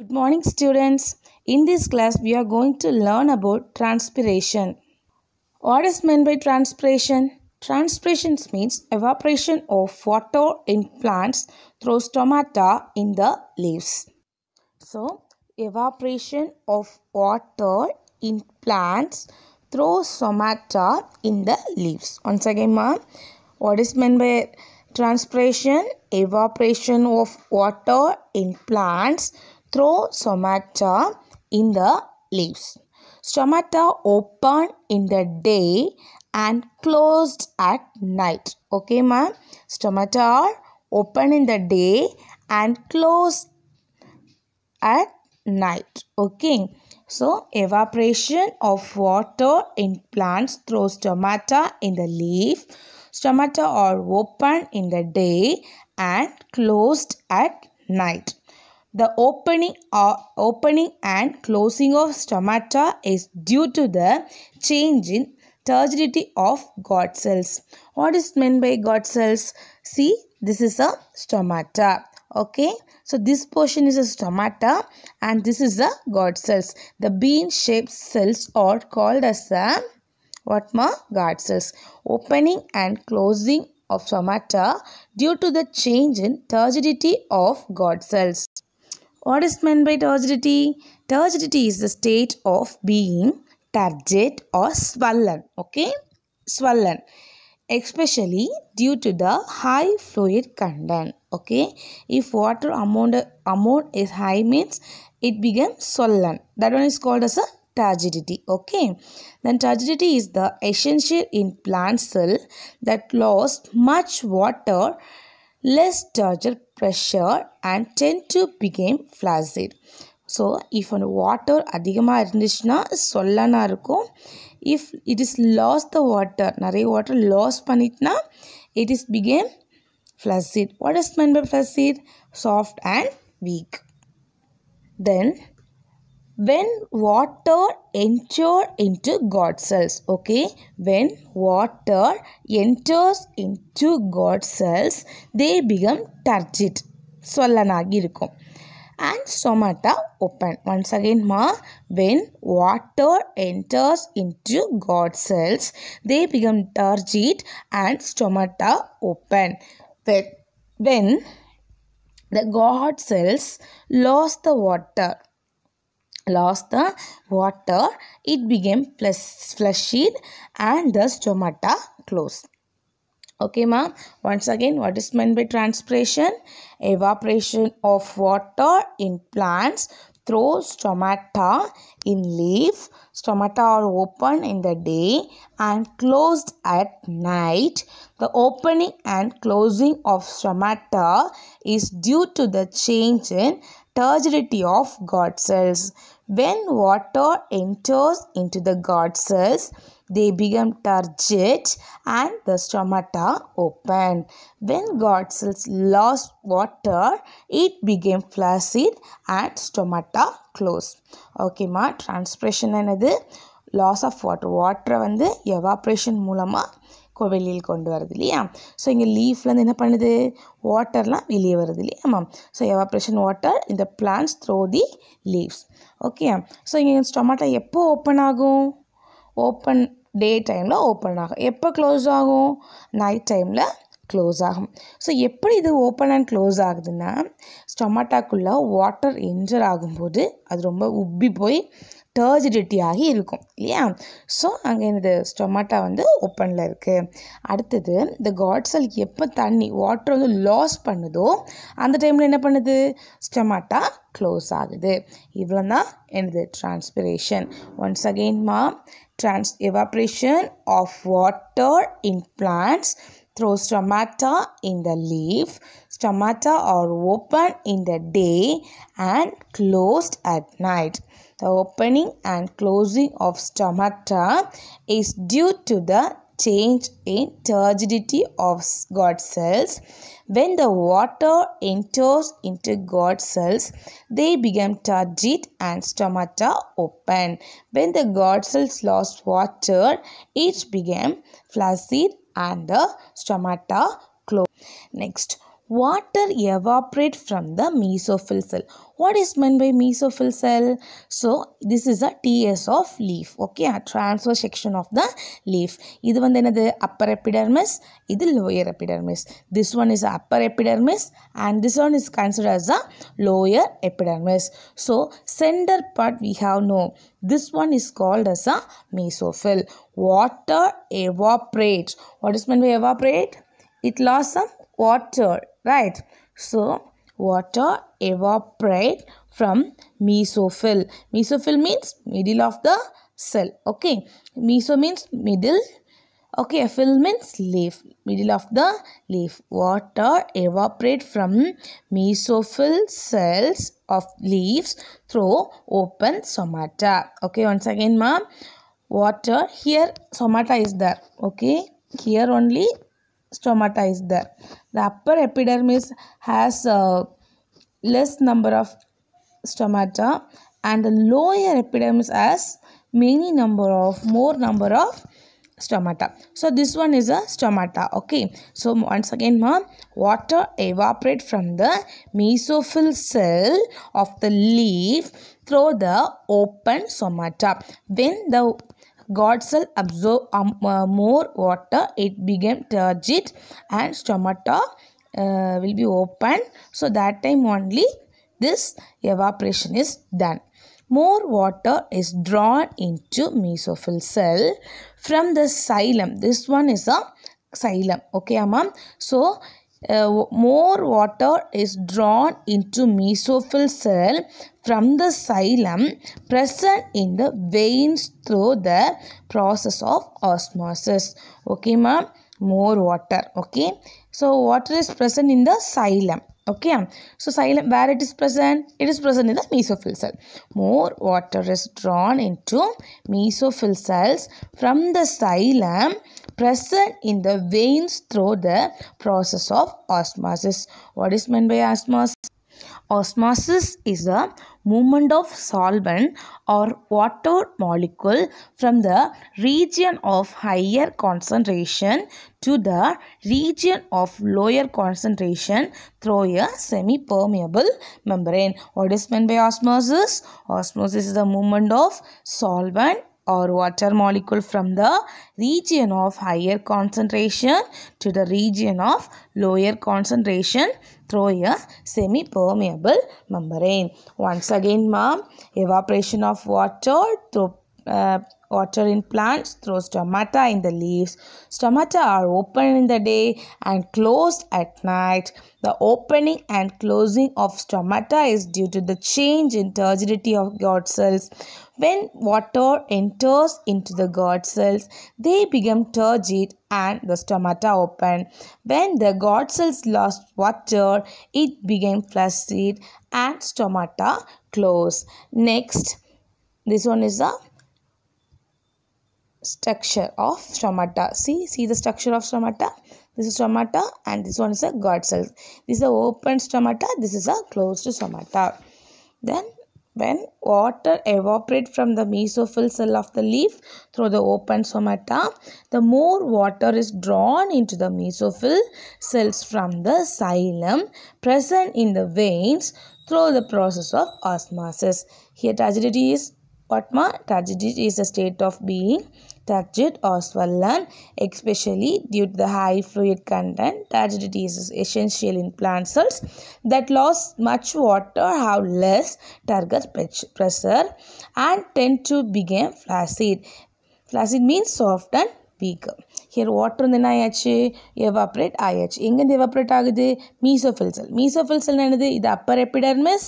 Good morning students. In this class we are going to learn about transpiration. What is meant by transpiration? Transpiration means evaporation of water in plants through stomata in the leaves. So evaporation of water in plants through stomata in the leaves. Once again ma'am, what is meant by transpiration? Evaporation of water in plants Throw in the leaves. Stomata open in the day and closed at night. Okay, ma'am. Stomata are open in the day and closed at night. Okay. So, evaporation of water in plants throws stomata in the leaf. Stomata are open in the day and closed at night. The opening, uh, opening and closing of stomata is due to the change in turgidity of God cells. What is meant by God cells? See, this is a stomata. Okay, so this portion is a stomata and this is a God cells. The bean shaped cells are called as a what ma? God cells. Opening and closing of stomata due to the change in turgidity of God cells. What is meant by turgidity? Turgidity is the state of being turgid or swollen. Okay, swollen, especially due to the high fluid content. Okay, if water amount amount is high means it becomes swollen. That one is called as a turgidity. Okay, then turgidity is the essential in plant cell that lost much water less digestive pressure and tend to become flaccid. So, if on water is water, if it is lost the water, nare water lost panitna, it is became flaccid. What is meant by flaccid? Soft and weak. Then, when water enter into god cells okay when water enters into god cells they become turgid சொல்லனாகி இருக்கும் and stomata open once again ma when water enters into god cells they become turgid and stomata open when when the god cells lose the water lost the water, it became plus flushed, and the stomata closed. Okay, ma'am. Once again, what is meant by transpiration? Evaporation of water in plants through stomata in leaf. Stomata are open in the day and closed at night. The opening and closing of stomata is due to the change in turgidity of God cells. When water enters into the God cells, they become turgid and the stomata open. When God cells lost water, it became flaccid and stomata closed. Transpiration. Transpiration Loss of water. Water. and the evaporation mulama. வெளியில் கொண்டு வருது இல்லையா so இங்கே லீஃப்லேருந்து என்ன பண்ணுது வாட்டர்லாம் வெளியே வருது இல்லையா ஸோ எவாப்ரேஷன் வாட்டர் இந்த plants through the leaves okay so இங்கே ஸ்டொமேட்டோ எப்போ ஓப்பன் ஆகும் ஓப்பன் டே டைமில் ஓப்பன் ஆகும் எப்போ க்ளோஸ் ஆகும் நைட் டைமில் க்ளோஸ் ஆகும் ஸோ எப்படி இது ஓப்பன் அண்ட் க்ளோஸ் ஆகுதுன்னா ஸ்டொமாட்டாக்குள்ளே வாட்டர் என்ஜர் ஆகும்போது அது ரொம்ப உப்பி போய் டர்ஜிடிட்டி ஆகி இருக்கும் இல்லையா ஸோ அங்கே எனது ஸ்டொமாட்டா வந்து ஓப்பனில் இருக்குது அடுத்தது இந்த காட்ஸல் எப்போ தண்ணி வாட்டர் வந்து லாஸ் பண்ணுதோ அந்த டைமில் என்ன பண்ணுது ஸ்டொமாட்டா க்ளோஸ் ஆகுது இவ்வளோ தான் எனது டிரான்ஸ்பிரேஷன் ஒன்ஸ் அகெயின்மா trans evaporation of water in plants through stomata in the leaf. Stomata are open in the day and closed at night. The opening and closing of stomata is due to the change in turgidity of God cells. When the water enters into God cells, they become turgid and stomata open. When the God cells lost water, it became flaccid and the stomata closed. Next, water evaporate from the mesophyll cell. What is meant by mesophyll cell? So, this is a TS of leaf. Okay, a transfer section of the leaf. one is the upper epidermis, the lower epidermis. This one is upper epidermis and this one is considered as a lower epidermis. So, center part we have no. This one is called as a mesophyll. Water evaporate. What is meant by evaporate? It lost some water right? So, water evaporate from mesophyll. Mesophyll means middle of the cell, okay? Meso means middle, okay? Phyll means leaf, middle of the leaf. Water evaporate from mesophyll cells of leaves through open somata. Okay, once again, ma'am. Water, here somata is there, okay? Here only stomata is there. The upper epidermis has a less number of stomata and the lower epidermis has many number of more number of stomata. So this one is a stomata. Okay. So once again ma'am, water evaporate from the mesophyll cell of the leaf through the open stomata. When the god cell absorb um, uh, more water it became turgid and stomata uh, will be open so that time only this evaporation is done more water is drawn into mesophyll cell from the xylem this one is a xylem okay Amam. so uh, more water is drawn into mesophyll cell from the xylem present in the veins through the process of osmosis. Okay, ma'am? More water. Okay. So, water is present in the xylem okay so xylem where it is present it is present in the mesophyll cell more water is drawn into mesophyll cells from the xylem present in the veins through the process of osmosis what is meant by osmosis osmosis is a movement of solvent or water molecule from the region of higher concentration to the region of lower concentration through a semi-permeable membrane. What is meant by osmosis? Osmosis is the movement of solvent or water molecule from the region of higher concentration to the region of lower concentration through a semi-permeable membrane. Once again, ma'am, evaporation of water through uh, water in plants through stomata in the leaves. Stomata are open in the day and closed at night. The opening and closing of stomata is due to the change in turgidity of God cells. When water enters into the God cells, they become turgid and the stomata open. When the God cells lost water, it became flaccid and stomata close. Next, this one is a structure of stomata. See, see the structure of stomata. This is stomata and this one is a God cell. This is a open stomata. This is a closed stomata. Then when water evaporate from the mesophyll cell of the leaf through the open stomata, the more water is drawn into the mesophyll cells from the xylem present in the veins through the process of osmosis. Here tragedy is what ma? Tragedy is a state of being Turgid oswallan, especially due to the high fluid content. Turgidity is essential in plant cells that lose much water, have less target pressure, and tend to become flaccid. Flaccid means soft and weak. Here water வந்து என்ன IH evaporate ஆயாச்சு எங்கேருந்து evaporate the mesophyll cell. Mesophyll cell and the upper epidermis.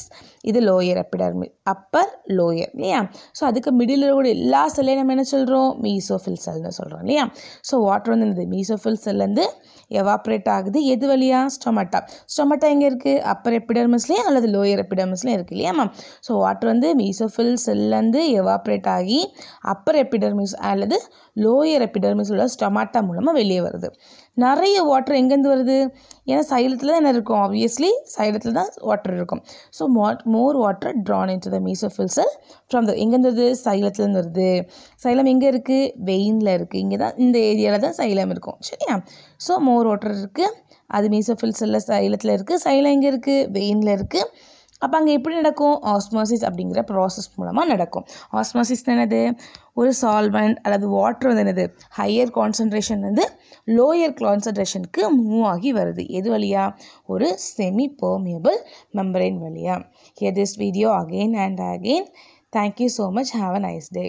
இது lower epidermis upper lower இல்லையா so அதுக்கு middle கூட எல்லா செல்லையும் நம்ம என்ன சொல்கிறோம் மீசோஃபில் செல்னு சொல்கிறோம் இல்லையா ஸோ வாட்டர் வந்து என்னது மீசோஃபில் செல்லேருந்து எவாப்ரேட் ஆகுது எது வழியா ஸ்டொமட்டா ஸ்டொமட்டா எங்கே இருக்குது அப்பர் எப்பிடர்மஸ்லேயும் அல்லது லோயர் எபிடர்மஸ்லேயும் இருக்குது இல்லையா மேம் ஸோ வாட்டர் வந்து மீசோஃபில் செல்லேருந்து எவாப்ரேட் ஆகி அப்பர் எப்பிடர்மிஸ் அல்லது லோயர் எப்பிடர்மிஸ் உள்ள ஸ்டொமாட்டா மூலமாக வெளியே வருது நிறைய வாட்டர் எங்கேருந்து வருது ஏன்னா சைலத்தில் தான் என்ன இருக்கும் ஆப்வியஸ்லி சைலத்தில் தான் வாட்டர் இருக்கும் so mat more water drawn into the meso cell from the எங்கேருந்து வருது சைலத்துலேருந்து வருது சைலம் எங்கே இருக்குது வெயினில் இருக்குது இங்கே தான் இந்த ஏரியாவில் தான் சைலம் இருக்கும் சரியா ஸோ மோர் வாட்டர் இருக்குது அது மீசோ செல்லில் சைலத்தில் இருக்குது சைலம் எங்கே இருக்குது வெயினில் இருக்குது அப்போ அங்கே எப்படி நடக்கும் ஆஸ்மோசிஸ் அப்படிங்கிற ப்ராசஸ் மூலமாக நடக்கும் ஆஸ்மோசிஸ் என்னது ஒரு சால்வெண்ட் அல்லது வாட்ரு வந்து என்னது ஹையர் கான்சன்ட்ரேஷன் வந்து லோயர் கான்சன்ட்ரேஷனுக்கு மூவ் ஆகி வருது எது வழியாக ஒரு செமி பர்மியபிள் மெம்பரைன் வழியாக here this video again and again thank you so much have a nice day